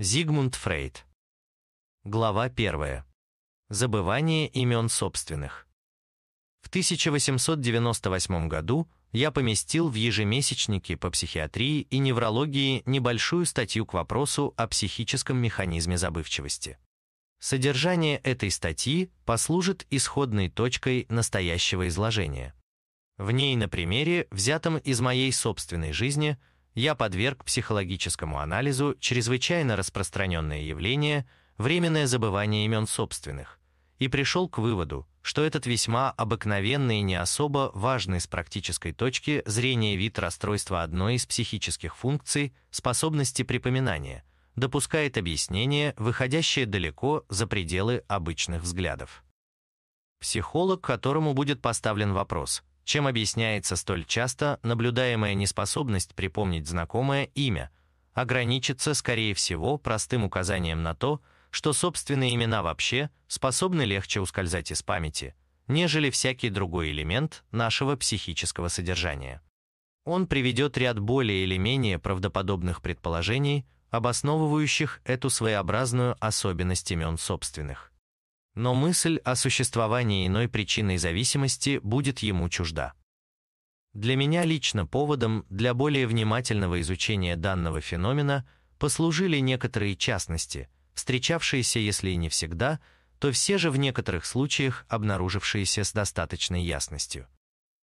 Зигмунд Фрейд. Глава 1. Забывание имен собственных. В 1898 году я поместил в ежемесячнике по психиатрии и неврологии небольшую статью к вопросу о психическом механизме забывчивости. Содержание этой статьи послужит исходной точкой настоящего изложения. В ней на примере, взятом из моей собственной жизни, я подверг психологическому анализу чрезвычайно распространенное явление временное забывание имен собственных и пришел к выводу, что этот весьма обыкновенный и не особо важный с практической точки зрения вид расстройства одной из психических функций способности припоминания допускает объяснение, выходящее далеко за пределы обычных взглядов. Психолог, которому будет поставлен вопрос – чем объясняется столь часто наблюдаемая неспособность припомнить знакомое имя, ограничится, скорее всего, простым указанием на то, что собственные имена вообще способны легче ускользать из памяти, нежели всякий другой элемент нашего психического содержания. Он приведет ряд более или менее правдоподобных предположений, обосновывающих эту своеобразную особенность имен собственных – но мысль о существовании иной причины зависимости будет ему чужда. Для меня лично поводом для более внимательного изучения данного феномена послужили некоторые частности, встречавшиеся, если и не всегда, то все же в некоторых случаях обнаружившиеся с достаточной ясностью.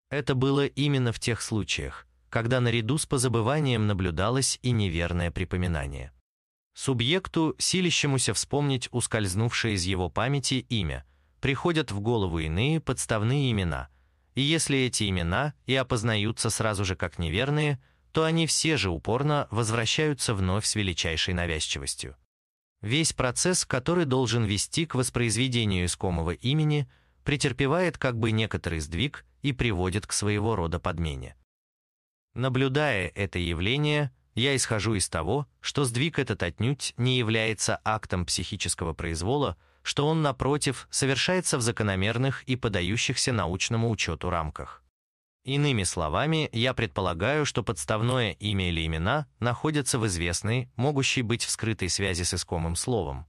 Это было именно в тех случаях, когда наряду с позабыванием наблюдалось и неверное припоминание. Субъекту, силищемуся вспомнить ускользнувшее из его памяти имя, приходят в голову иные подставные имена, и если эти имена и опознаются сразу же как неверные, то они все же упорно возвращаются вновь с величайшей навязчивостью. Весь процесс, который должен вести к воспроизведению искомого имени, претерпевает как бы некоторый сдвиг и приводит к своего рода подмене. Наблюдая это явление, я исхожу из того, что сдвиг этот отнюдь не является актом психического произвола, что он, напротив, совершается в закономерных и подающихся научному учету рамках. Иными словами, я предполагаю, что подставное имя или имена находятся в известной, могущей быть вскрытой связи с искомым словом,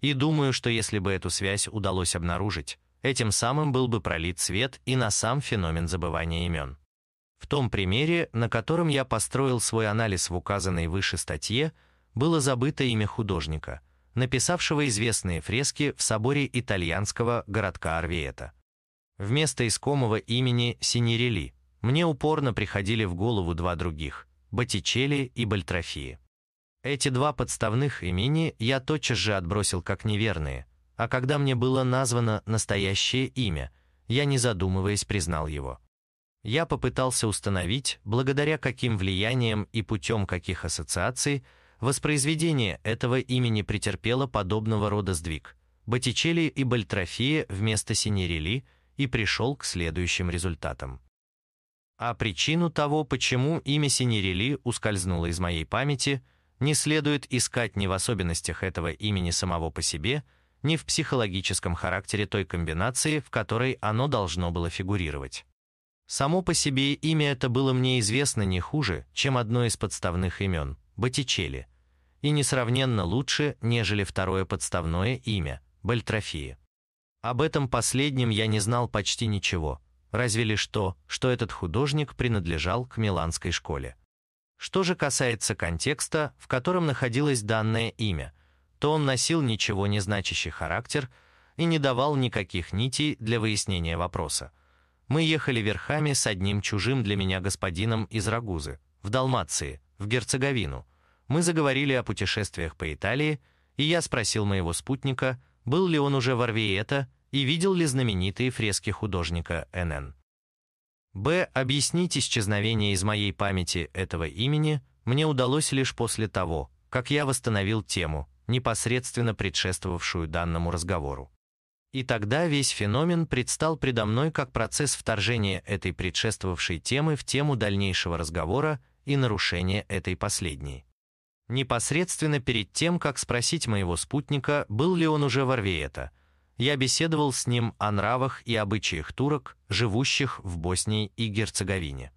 и думаю, что если бы эту связь удалось обнаружить, этим самым был бы пролит свет и на сам феномен забывания имен. В том примере, на котором я построил свой анализ в указанной выше статье, было забыто имя художника, написавшего известные фрески в соборе итальянского городка Арвиета. Вместо искомого имени Синерели мне упорно приходили в голову два других – Боттичелли и Бальтрофии. Эти два подставных имени я тотчас же отбросил как неверные, а когда мне было названо настоящее имя, я не задумываясь признал его – я попытался установить, благодаря каким влияниям и путем каких ассоциаций воспроизведение этого имени претерпело подобного рода сдвиг. Боттичелли и Бальтрофия вместо Синерели и пришел к следующим результатам. А причину того, почему имя Синерели ускользнуло из моей памяти, не следует искать ни в особенностях этого имени самого по себе, ни в психологическом характере той комбинации, в которой оно должно было фигурировать. Само по себе имя это было мне известно не хуже, чем одно из подставных имен – Боттичелли, и несравненно лучше, нежели второе подставное имя – Бальтрофии. Об этом последнем я не знал почти ничего, разве лишь то, что этот художник принадлежал к Миланской школе. Что же касается контекста, в котором находилось данное имя, то он носил ничего не значащий характер и не давал никаких нитей для выяснения вопроса. Мы ехали верхами с одним чужим для меня господином из Рагузы, в Далмации, в Герцеговину. Мы заговорили о путешествиях по Италии, и я спросил моего спутника, был ли он уже в Орвието и видел ли знаменитые фрески художника Н.Н. Б. Объяснить исчезновение из моей памяти этого имени мне удалось лишь после того, как я восстановил тему, непосредственно предшествовавшую данному разговору. И тогда весь феномен предстал предо мной как процесс вторжения этой предшествовавшей темы в тему дальнейшего разговора и нарушения этой последней. Непосредственно перед тем, как спросить моего спутника, был ли он уже в Арвиета, я беседовал с ним о нравах и обычаях турок, живущих в Боснии и Герцеговине.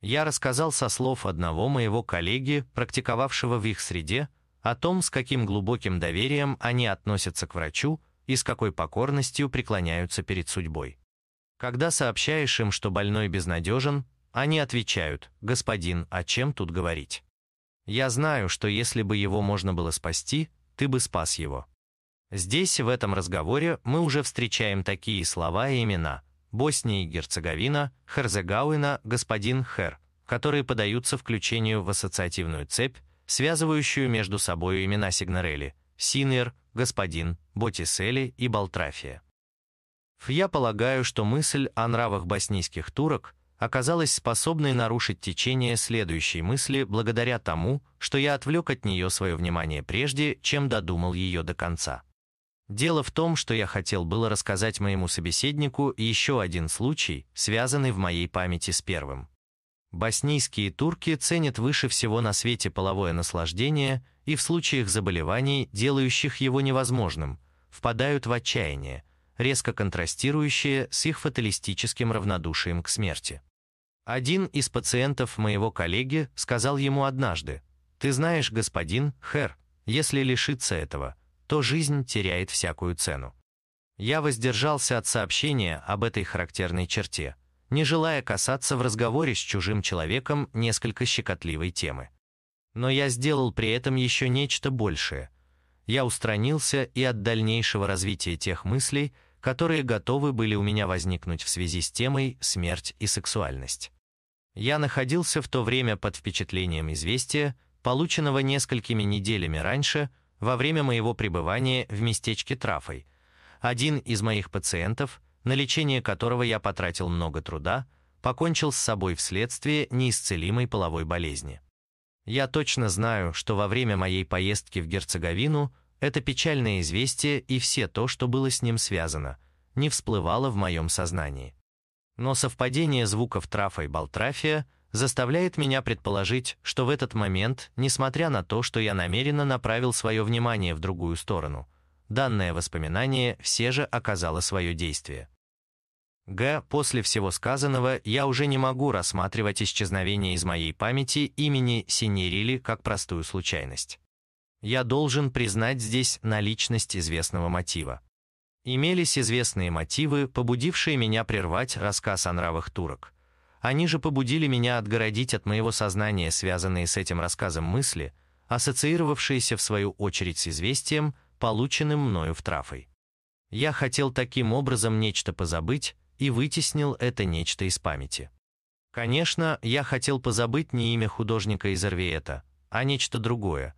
Я рассказал со слов одного моего коллеги, практиковавшего в их среде, о том, с каким глубоким доверием они относятся к врачу, и с какой покорностью преклоняются перед судьбой. Когда сообщаешь им, что больной безнадежен, они отвечают «Господин, о чем тут говорить?» Я знаю, что если бы его можно было спасти, ты бы спас его. Здесь, в этом разговоре, мы уже встречаем такие слова и имена Босния и Герцеговина, Херзегауина, господин Хер, которые подаются включению в ассоциативную цепь, связывающую между собой имена Сигнарели, Синер, господин Боттиселли и Балтрафия. Я полагаю, что мысль о нравах боснийских турок оказалась способной нарушить течение следующей мысли благодаря тому, что я отвлек от нее свое внимание прежде, чем додумал ее до конца. Дело в том, что я хотел было рассказать моему собеседнику еще один случай, связанный в моей памяти с первым. Боснийские турки ценят выше всего на свете половое наслаждение – и в случаях заболеваний, делающих его невозможным, впадают в отчаяние, резко контрастирующее с их фаталистическим равнодушием к смерти. Один из пациентов моего коллеги сказал ему однажды, «Ты знаешь, господин Хэр, если лишиться этого, то жизнь теряет всякую цену». Я воздержался от сообщения об этой характерной черте, не желая касаться в разговоре с чужим человеком несколько щекотливой темы. Но я сделал при этом еще нечто большее. Я устранился и от дальнейшего развития тех мыслей, которые готовы были у меня возникнуть в связи с темой «Смерть и сексуальность». Я находился в то время под впечатлением известия, полученного несколькими неделями раньше, во время моего пребывания в местечке Трафой. Один из моих пациентов, на лечение которого я потратил много труда, покончил с собой вследствие неисцелимой половой болезни. Я точно знаю, что во время моей поездки в Герцеговину это печальное известие и все то, что было с ним связано, не всплывало в моем сознании. Но совпадение звуков трафа и Болтрафия заставляет меня предположить, что в этот момент, несмотря на то, что я намеренно направил свое внимание в другую сторону, данное воспоминание все же оказало свое действие. Г. После всего сказанного я уже не могу рассматривать исчезновение из моей памяти имени Синерили как простую случайность. Я должен признать здесь наличность известного мотива. Имелись известные мотивы, побудившие меня прервать рассказ о нравах турок. Они же побудили меня отгородить от моего сознания связанные с этим рассказом мысли, ассоциировавшиеся в свою очередь с известием, полученным мною в трафой. Я хотел таким образом нечто позабыть, и вытеснил это нечто из памяти. Конечно, я хотел позабыть не имя художника из Эрвиэта, а нечто другое,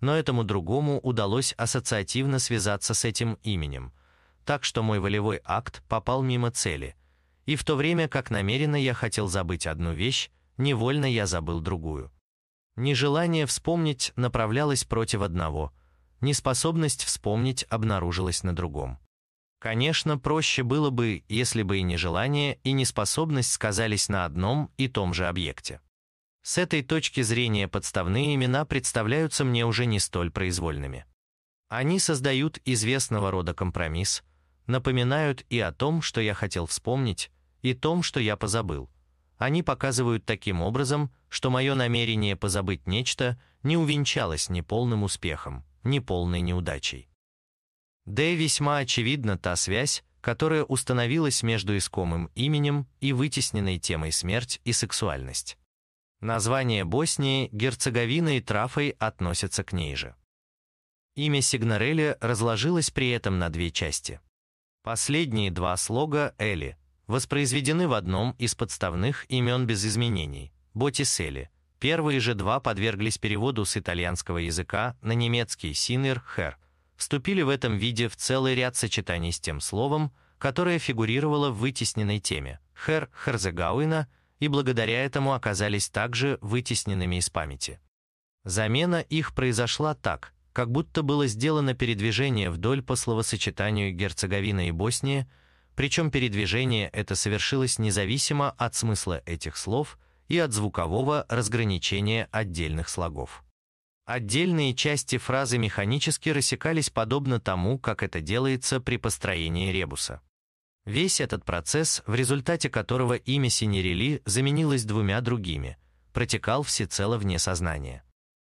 но этому другому удалось ассоциативно связаться с этим именем, так что мой волевой акт попал мимо цели, и в то время как намеренно я хотел забыть одну вещь, невольно я забыл другую. Нежелание вспомнить направлялось против одного, неспособность вспомнить обнаружилась на другом. Конечно, проще было бы, если бы и нежелание, и неспособность сказались на одном и том же объекте. С этой точки зрения подставные имена представляются мне уже не столь произвольными. Они создают известного рода компромисс, напоминают и о том, что я хотел вспомнить, и том, что я позабыл. Они показывают таким образом, что мое намерение позабыть нечто не увенчалось ни полным успехом, ни полной неудачей. Да и весьма очевидна та связь, которая установилась между искомым именем и вытесненной темой смерть и сексуальность. Название Боснии, Герцеговины и Трафой относятся к ней же. Имя Сигнарели разложилось при этом на две части. Последние два слога «эли» воспроизведены в одном из подставных имен без изменений – «ботисели». Первые же два подверглись переводу с итальянского языка на немецкий «синер хер», вступили в этом виде в целый ряд сочетаний с тем словом, которое фигурировало в вытесненной теме «хер» Херзегауина и благодаря этому оказались также вытесненными из памяти. Замена их произошла так, как будто было сделано передвижение вдоль по словосочетанию Герцеговина и Босния, причем передвижение это совершилось независимо от смысла этих слов и от звукового разграничения отдельных слогов. Отдельные части фразы механически рассекались подобно тому, как это делается при построении ребуса. Весь этот процесс, в результате которого имя Синерели заменилось двумя другими, протекал всецело вне сознания.